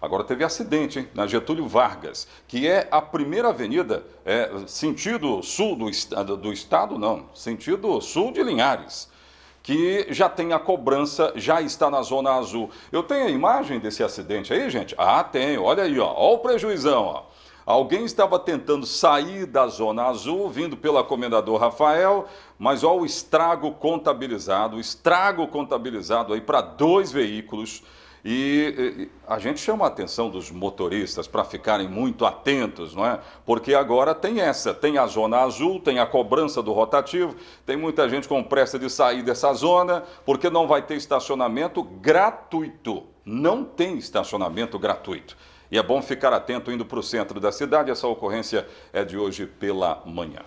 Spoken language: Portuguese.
Agora teve acidente hein, na Getúlio Vargas, que é a primeira avenida, é, sentido sul do, estado, ah, do estado, não, sentido sul de Linhares que já tem a cobrança, já está na zona azul. Eu tenho a imagem desse acidente aí, gente? Ah, tenho. Olha aí, ó. Olha o prejuizão, ó. Alguém estava tentando sair da zona azul, vindo pela Comendador Rafael, mas olha o estrago contabilizado, o estrago contabilizado aí para dois veículos. E a gente chama a atenção dos motoristas para ficarem muito atentos, não é? Porque agora tem essa, tem a zona azul, tem a cobrança do rotativo, tem muita gente com pressa de sair dessa zona, porque não vai ter estacionamento gratuito. Não tem estacionamento gratuito. E é bom ficar atento indo para o centro da cidade. Essa ocorrência é de hoje pela manhã.